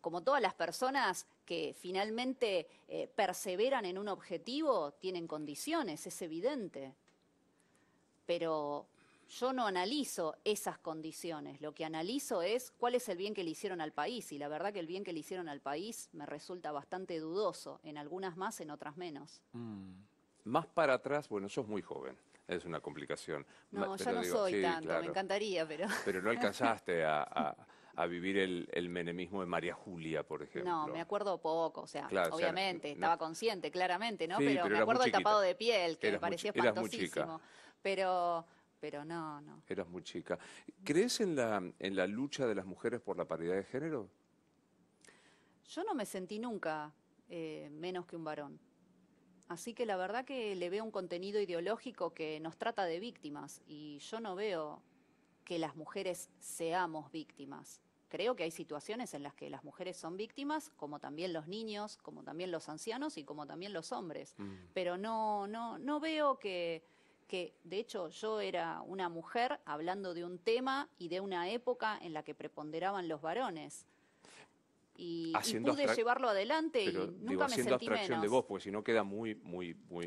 como todas las personas que finalmente eh, perseveran en un objetivo, tienen condiciones, es evidente. Pero yo no analizo esas condiciones, lo que analizo es cuál es el bien que le hicieron al país y la verdad que el bien que le hicieron al país me resulta bastante dudoso, en algunas más, en otras menos. Mm. Más para atrás, bueno, sos muy joven es una complicación. No, ya no soy tanto, me encantaría, pero... Pero no alcanzaste a, vivir el, menemismo de María Julia, por ejemplo. No, me acuerdo poco, o sea, obviamente, estaba consciente, claramente, ¿no? pero, me acuerdo el tapado de piel, que me parecía espantosísimo. Pero pero no, no. Eras muy chica. ¿Crees en la, en la lucha de las mujeres por la paridad de género? Yo no me sentí nunca eh, menos que un varón. Así que la verdad que le veo un contenido ideológico que nos trata de víctimas y yo no veo que las mujeres seamos víctimas. Creo que hay situaciones en las que las mujeres son víctimas, como también los niños, como también los ancianos y como también los hombres. Mm. Pero no, veo que, de hecho, yo era una mujer hablando de un tema y de una época en la que preponderaban los varones y, pude llevarlo adelante y nunca digo, haciendo abstracción de vos, porque si no queda muy, muy, muy,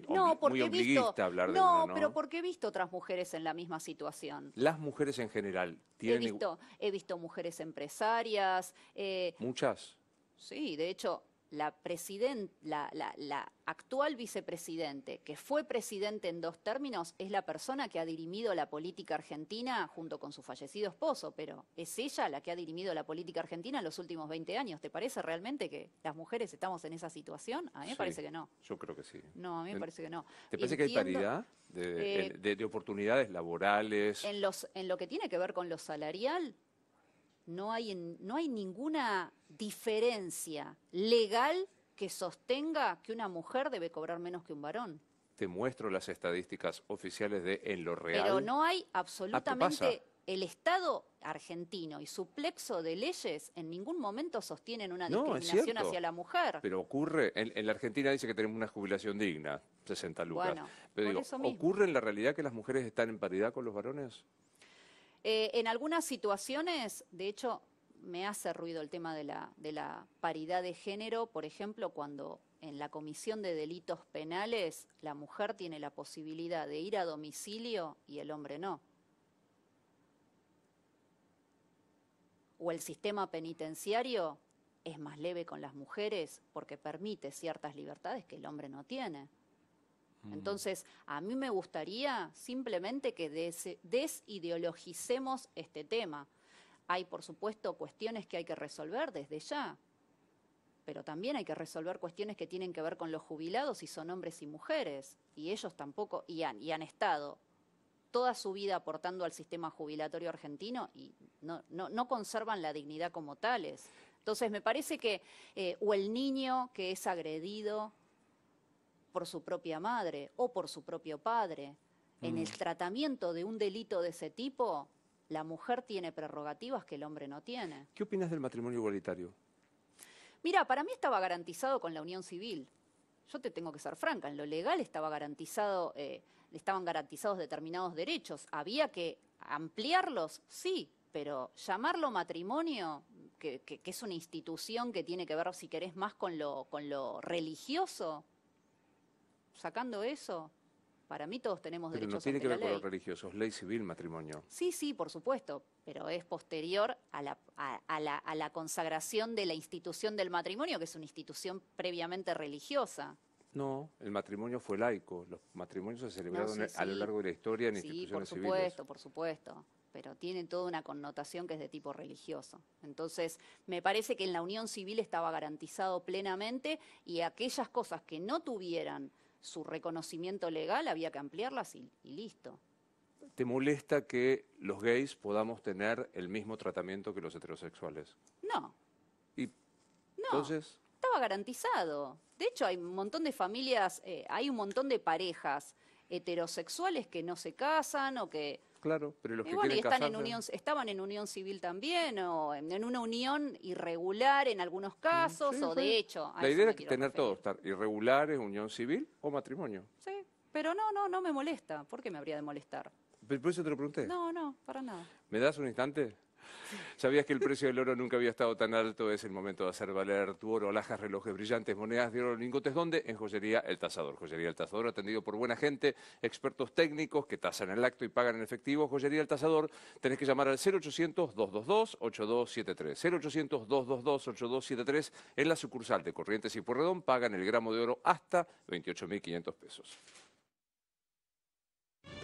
visto, hablar de no, no, pero porque he visto otras mujeres en la misma situación. Las mujeres en general tienen... He visto, mujeres empresarias. Eh, Muchas. Sí, de hecho, la, la, actual vicepresidente, que fue presidente en dos términos, es la persona que ha dirimido la política argentina junto con su fallecido esposo, pero es ella la que ha dirimido la política argentina en los últimos 20 años. ¿Te parece realmente que las mujeres estamos en esa situación? A mí me parece que no. Yo creo que sí. No, a mí me parece que no. ¿Te parece que hay paridad eh, de, oportunidades laborales? en lo que tiene que ver con lo salarial, no hay, no hay ninguna diferencia legal que sostenga que una mujer debe cobrar menos que un varón. Te muestro las estadísticas oficiales de en lo real. Pero no hay absolutamente ah, el Estado argentino y su plexo de leyes en ningún momento sostienen una discriminación hacia la mujer. Pero ocurre, en, la Argentina dice que tenemos una jubilación digna, 60 lucas. pero digo, ¿ocurre en la realidad que las mujeres están en paridad con los varones? Eh, en algunas situaciones, de hecho, me hace ruido el tema de la paridad de género, por ejemplo, cuando en la comisión de delitos penales la mujer tiene la posibilidad de ir a domicilio y el hombre no. O el sistema penitenciario es más leve con las mujeres porque permite ciertas libertades que el hombre no tiene. Entonces, a mí me gustaría simplemente que desideologicemos este tema. Hay, por supuesto, cuestiones que hay que resolver desde ya, pero también hay que resolver cuestiones que tienen que ver con los jubilados y son hombres y mujeres, y ellos tampoco, y han, y han estado toda su vida aportando al sistema jubilatorio argentino y no, conservan la dignidad como tales. Entonces, me parece que, eh, o el niño que es agredido por su propia madre o por su propio padre. En el mm. tratamiento de un delito de ese tipo, la mujer tiene prerrogativas que el hombre no tiene. ¿Qué opinas del matrimonio igualitario? Mira, para mí estaba garantizado con la unión civil. Yo te tengo que ser franca, en lo legal estaba garantizado, eh, estaban garantizados determinados derechos. Había que ampliarlos, sí, pero llamarlo matrimonio, que, es una institución que tiene que ver, si querés, más con lo, con lo religioso, sacando eso, para mí todos tenemos derecho no tiene que ver con los religiosos, ley civil matrimonio. Sí, sí, por supuesto, pero es posterior a la, consagración de la institución del matrimonio, que es una institución previamente religiosa. No, el matrimonio fue laico, los matrimonios se celebraron a lo largo de la historia en instituciones civiles. por supuesto, por supuesto pero tiene toda una connotación que es de tipo religioso. Entonces, me parece que en la unión civil estaba garantizado plenamente y aquellas cosas que no tuvieran su reconocimiento legal, había que ampliarlas y, listo. ¿Te molesta que los gays podamos tener el mismo tratamiento que los heterosexuales? No. ¿Y no, entonces? Estaba garantizado. De hecho, hay un montón de familias, eh, hay un montón de parejas heterosexuales que no se casan o que Claro, pero los que quieren en estaban en unión civil también, o en, una unión irregular en algunos mm, casos, o de hecho... La idea es tener todo, estar irregulares, unión civil o matrimonio. Sí, pero no, no, no me molesta. ¿Por qué me habría de molestar? Pero por eso te lo pregunté. No, no, para nada. ¿Me das un instante? ¿Sabías que el precio del oro nunca había estado tan alto? Es el momento de hacer valer tu oro, alhajas, relojes brillantes, monedas de oro, lingotes. ¿Dónde? En Joyería El Tazador. Joyería El Tazador atendido por buena gente, expertos técnicos que tasan el acto y pagan en efectivo. Joyería El Tazador, tenés que llamar al 0800-222-8273. 0800-222-8273 en la sucursal de Corrientes y Porredón. Pagan el gramo de oro hasta 28.500 pesos.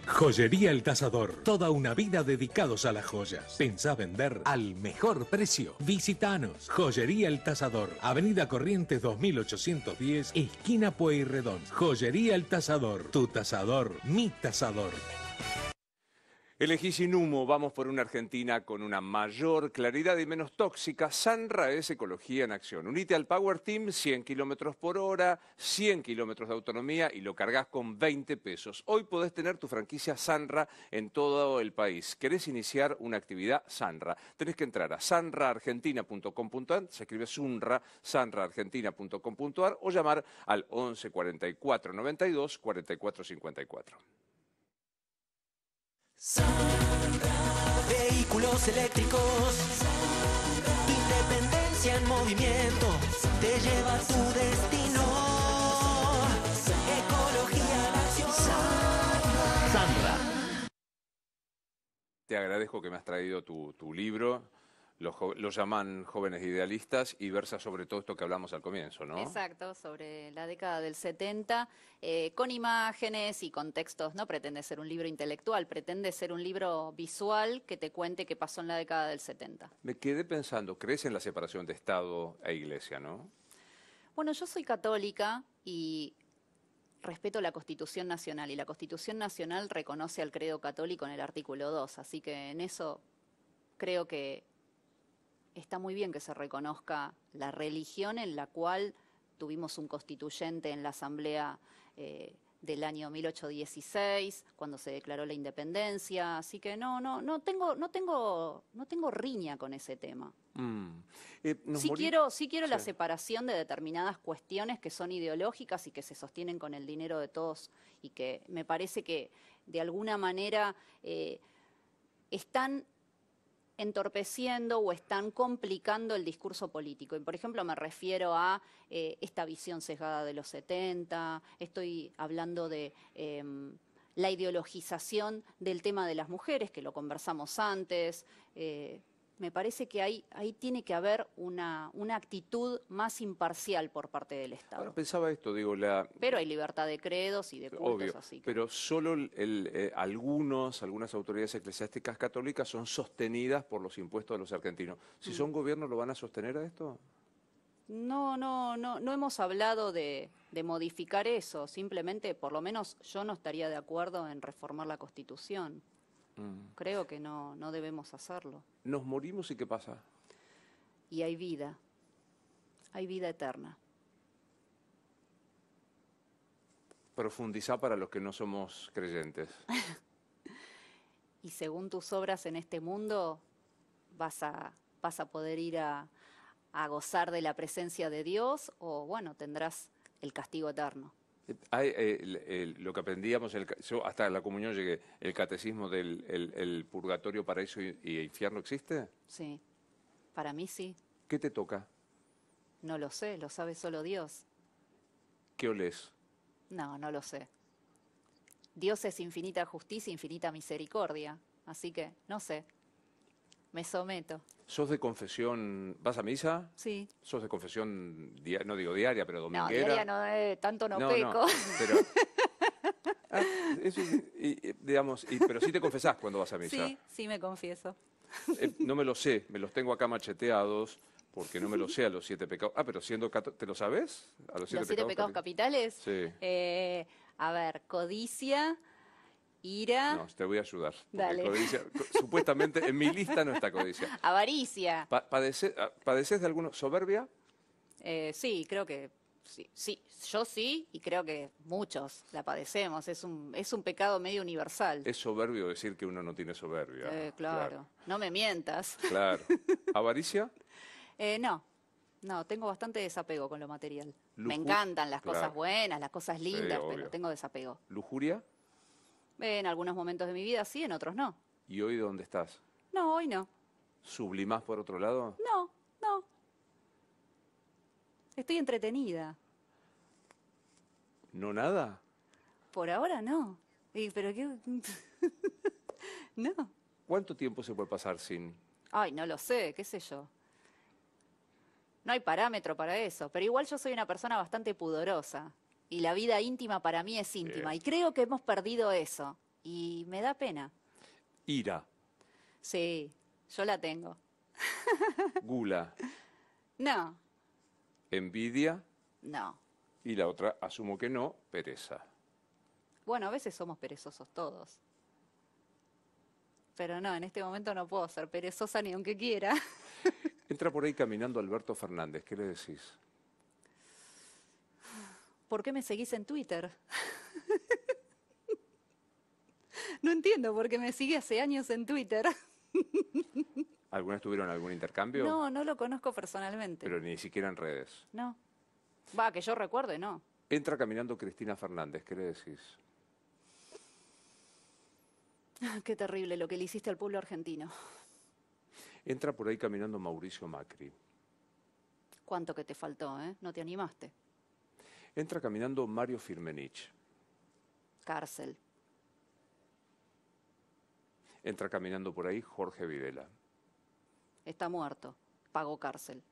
Joyería El Tazador, Toda una vida dedicados a las joyas. Pensá vender al mejor precio. Visítanos. Joyería El Tazador, Avenida Corrientes 2810, esquina Pueyrredón. Joyería El Tazador, Tu tasador, mi tasador. Elegí sin humo, vamos por una Argentina con una mayor claridad y menos tóxica. Sanra es ecología en acción. Unite al Power Team, 100 kilómetros por hora, 100 kilómetros de autonomía y lo cargas con 20 pesos. Hoy podés tener tu franquicia Sanra en todo el país. ¿Querés iniciar una actividad Sanra? Tenés que entrar a sanraargentina.com.ar, se escribe Sunra, sanraargentina.com.ar o llamar al 11 44 92 44 54. Sandra. Vehículos eléctricos. tu Independencia en movimiento. Te lleva a tu destino. Ecología en Sandra. Te agradezco que me has traído tu, tu libro los, llaman jóvenes idealistas y versa sobre todo esto que hablamos al comienzo, ¿no? Exacto, sobre la década del 70, eh, con imágenes y contextos, no pretende ser un libro intelectual, pretende ser un libro visual que te cuente qué pasó en la década del 70. Me quedé pensando, ¿crees en la separación de Estado e Iglesia, no? Bueno, yo soy católica y respeto la Constitución Nacional y la Constitución Nacional reconoce al credo católico en el artículo 2, así que en eso creo que está muy bien que se reconozca la religión en la cual tuvimos un constituyente en la Asamblea eh, del año 1816, cuando se declaró la independencia, así que no, no, no tengo, riña con ese tema. Mm. Eh, sí, quiero, la separación de determinadas cuestiones que son ideológicas y que se sostienen con el dinero de todos y que me parece que de alguna manera eh, están entorpeciendo o están complicando el discurso político. Y, por ejemplo, me refiero a eh, esta visión sesgada de los 70, estoy hablando de em, la ideologización del tema de las mujeres, que lo conversamos antes. Eh, me parece que ahí, tiene que haber una, actitud más imparcial por parte del Estado. pensaba esto, digo, la... Pero hay libertad de credos y de cultos, así Pero solo el, eh, algunos, algunas autoridades eclesiásticas católicas son sostenidas por los impuestos de los argentinos. Si mm. son gobiernos, ¿lo van a sostener a esto? No, no, no, no hemos hablado de, modificar eso. Simplemente, por lo menos, yo no estaría de acuerdo en reformar la Constitución. Mm. Creo que no, no debemos hacerlo. ¿Nos morimos y qué pasa? Y hay vida, hay vida eterna. Profundiza para los que no somos creyentes. y según tus obras en este mundo, vas a, vas a poder ir a, a gozar de la presencia de Dios o, bueno, tendrás el castigo eterno. Hay, eh, lo que aprendíamos, yo hasta la comunión llegué, ¿el catecismo del purgatorio, paraíso y, infierno existe? Sí, para mí sí. ¿Qué te toca? No lo sé, lo sabe solo Dios. ¿Qué olés? No, no lo sé. Dios es infinita justicia, infinita misericordia, así que no sé. Me someto. ¿Sos de confesión, vas a misa? Sí. ¿Sos de confesión, no digo diaria, pero dominguera? No, diaria no, eh, tanto no, peco. pero, ah, digamos, pero sí te confesás cuando vas a misa. Sí, sí me confieso. Eh, no me lo sé, me los tengo acá macheteados porque no me lo sé a los siete pecados. Ah, pero siendo ¿te lo sabes? A los siete, pecados, capitales. Sí. Eh, a ver, codicia, Ira. No, te voy a ayudar. Dale. supuestamente en mi lista no está codicia. Avaricia. Ah, padeces, de alguno? ¿Soberbia? Eh, sí, creo que sí, sí. Yo sí, y creo que muchos la padecemos. Es un, es un pecado medio universal. Es soberbio decir que uno no tiene soberbia. Eh, claro. No me mientas. Claro. ¿Avaricia? Eh, no. No, tengo bastante desapego con lo material. me encantan las cosas buenas, las cosas lindas, pero tengo desapego. ¿Lujuria? En algunos momentos de mi vida sí, en otros no. ¿Y hoy dónde estás? No, hoy no. ¿Sublimás por otro lado? No, no. Estoy entretenida. ¿No nada? Por ahora no. Y, pero qué... no. ¿Cuánto tiempo se puede pasar sin...? Ay, no lo sé, qué sé yo. No hay parámetro para eso, pero igual yo soy una persona bastante pudorosa y la vida íntima para mí es íntima. Y creo que hemos perdido eso. Y me da pena. Ira. Sí, yo la tengo. Gula. No. Envidia. No. Y la otra, asumo que no, pereza. Bueno, a veces somos perezosos todos. Pero no, en este momento no puedo ser perezosa ni aunque quiera. Entra por ahí caminando Alberto Fernández, ¿qué le decís? ¿por qué me seguís en Twitter? no entiendo por qué me sigue hace años en Twitter. ¿Alguna tuvieron algún intercambio? No, no lo conozco personalmente. Pero ni siquiera en redes. No. Va, que yo recuerde, no. Entra caminando Cristina Fernández, ¿qué le decís? Qué terrible lo que le hiciste al pueblo argentino. Entra por ahí caminando Mauricio Macri. Cuánto que te faltó, ¿eh? No te animaste. Entra caminando Mario Firmenich. Cárcel. Entra caminando por ahí Jorge Videla. Está muerto. Pagó cárcel.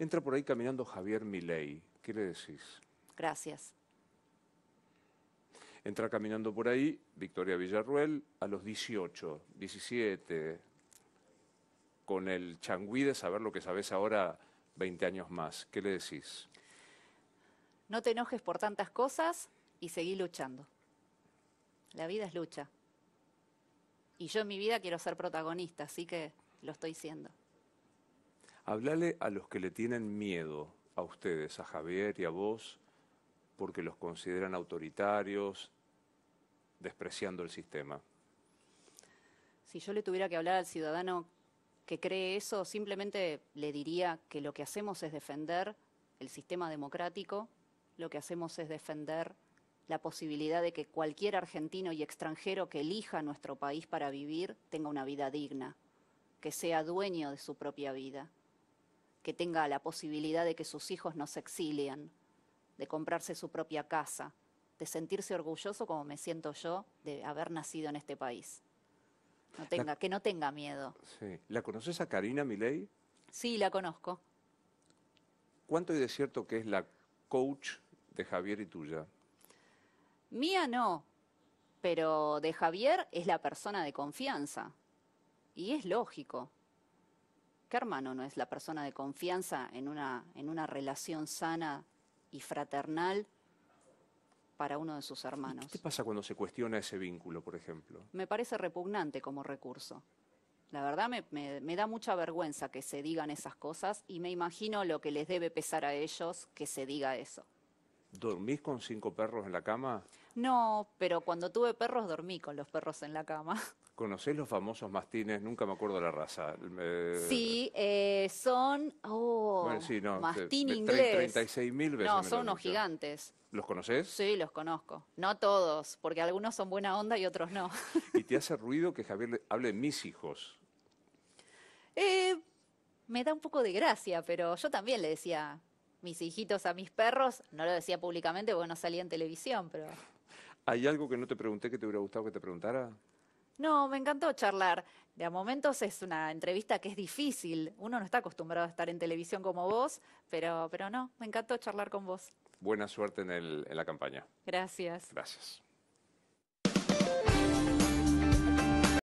Entra por ahí caminando Javier Milei. ¿Qué le decís? Gracias. Entra caminando por ahí Victoria Villarruel a los 18, 17, con el changüí de saber lo que sabes ahora 20 años más. ¿Qué le decís? No te enojes por tantas cosas y seguí luchando. La vida es lucha. Y yo en mi vida quiero ser protagonista, así que lo estoy siendo. Háblale a los que le tienen miedo, a ustedes, a Javier y a vos, porque los consideran autoritarios, despreciando el sistema. Si yo le tuviera que hablar al ciudadano que cree eso, simplemente le diría que lo que hacemos es defender el sistema democrático, lo que hacemos es defender la posibilidad de que cualquier argentino y extranjero que elija nuestro país para vivir tenga una vida digna, que sea dueño de su propia vida, que tenga la posibilidad de que sus hijos no se exilien, de comprarse su propia casa, de sentirse orgulloso como me siento yo de haber nacido en este país. No tenga, que no tenga miedo. ¿La conoces a Karina Milei? Sí, la conozco. ¿Cuánto hay de cierto que es la coach de Javier y tuya? Mía no, pero de Javier es la persona de confianza. Y es lógico. ¿Qué hermano no es la persona de confianza en una, en una relación sana y fraternal para uno de sus hermanos. ¿Qué pasa cuando se cuestiona ese vínculo, por ejemplo? Me parece repugnante como recurso. La verdad me, da mucha vergüenza que se digan esas cosas y me imagino lo que les debe pesar a ellos que se diga eso. ¿Dormís con cinco perros en la cama? No, pero cuando tuve perros dormí con los perros en la cama. ¿Conocés los famosos mastines? Nunca me acuerdo la raza. Sí, eh, son. Oh, no, mastín inglés. 36 No, son unos gigantes. ¿Los conocés? Sí, los conozco. No todos, porque algunos son buena onda y otros no. ¿Y te hace ruido que Javier hable de mis hijos? Eh, me da un poco de gracia, pero yo también le decía mis hijitos a mis perros. No lo decía públicamente porque no salía en televisión, pero. ¿Hay algo que no te pregunté que te hubiera gustado que te preguntara? No, me encantó charlar. De a momentos es una entrevista que es difícil. Uno no está acostumbrado a estar en televisión como vos, pero, pero no, me encantó charlar con vos. Buena suerte en, en la campaña. Gracias. Gracias.